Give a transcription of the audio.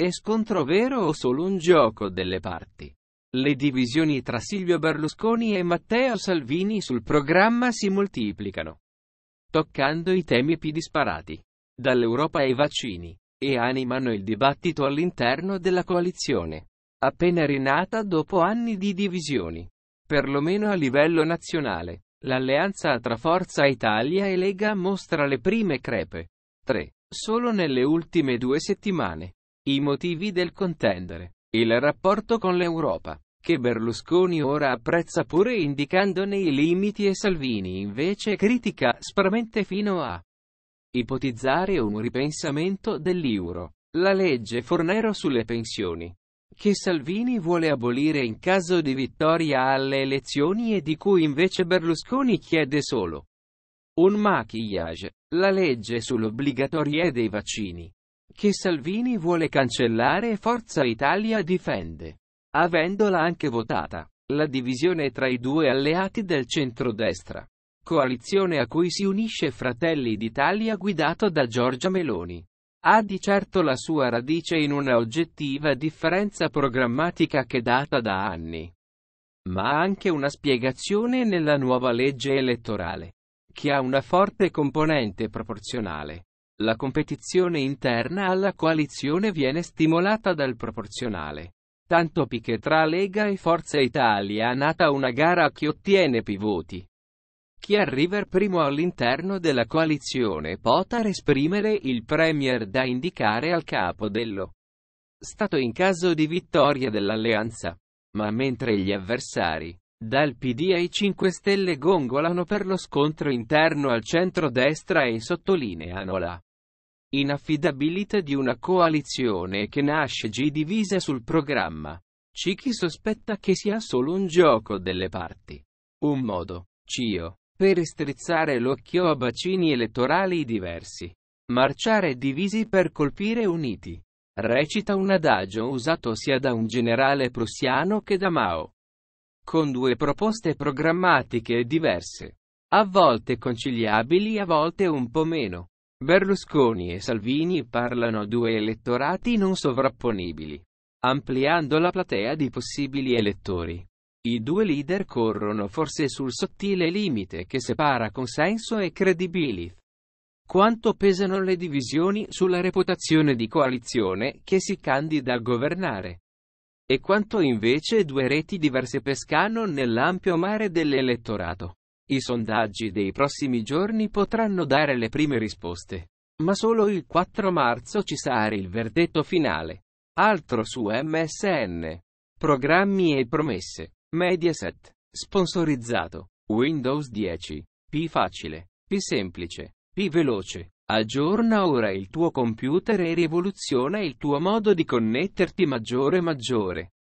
È scontro vero o solo un gioco delle parti? Le divisioni tra Silvio Berlusconi e Matteo Salvini sul programma si moltiplicano, toccando i temi più disparati, dall'Europa ai vaccini, e animano il dibattito all'interno della coalizione, appena rinata dopo anni di divisioni, perlomeno a livello nazionale. L'alleanza tra Forza Italia e Lega mostra le prime crepe. 3. Solo nelle ultime due settimane. I motivi del contendere. Il rapporto con l'Europa, che Berlusconi ora apprezza pure indicandone i limiti e Salvini invece critica aspramente fino a ipotizzare un ripensamento dell'euro. La legge Fornero sulle pensioni, che Salvini vuole abolire in caso di vittoria alle elezioni e di cui invece Berlusconi chiede solo un maquillage, la legge sull'obbligatorietà dei vaccini che Salvini vuole cancellare e Forza Italia difende, avendola anche votata, la divisione tra i due alleati del centrodestra, coalizione a cui si unisce Fratelli d'Italia guidato da Giorgia Meloni. Ha di certo la sua radice in una oggettiva differenza programmatica che data da anni, ma ha anche una spiegazione nella nuova legge elettorale, che ha una forte componente proporzionale. La competizione interna alla coalizione viene stimolata dal proporzionale. Tanto più che tra Lega e Forza Italia è nata una gara che ottiene più voti. Chi arriva primo all'interno della coalizione potrà esprimere il premier da indicare al capo dello Stato in caso di vittoria dell'alleanza. Ma mentre gli avversari, dal PD ai 5 Stelle gongolano per lo scontro interno al centro-destra e sottolineano la Inaffidabilità di una coalizione che nasce G divisa sul programma. C chi sospetta che sia solo un gioco delle parti. Un modo, Cio, per strizzare l'occhio a bacini elettorali diversi. Marciare divisi per colpire uniti. Recita un adagio usato sia da un generale prussiano che da Mao. Con due proposte programmatiche diverse. A volte conciliabili, a volte un po' meno. Berlusconi e Salvini parlano due elettorati non sovrapponibili, ampliando la platea di possibili elettori. I due leader corrono forse sul sottile limite che separa consenso e credibilità. Quanto pesano le divisioni sulla reputazione di coalizione che si candida a governare? E quanto invece due reti diverse pescano nell'ampio mare dell'elettorato? I sondaggi dei prossimi giorni potranno dare le prime risposte. Ma solo il 4 marzo ci sarà il verdetto finale. Altro su MSN. Programmi e promesse. Mediaset. Sponsorizzato. Windows 10. P facile. P semplice. P veloce. Aggiorna ora il tuo computer e rivoluziona il tuo modo di connetterti maggiore maggiore.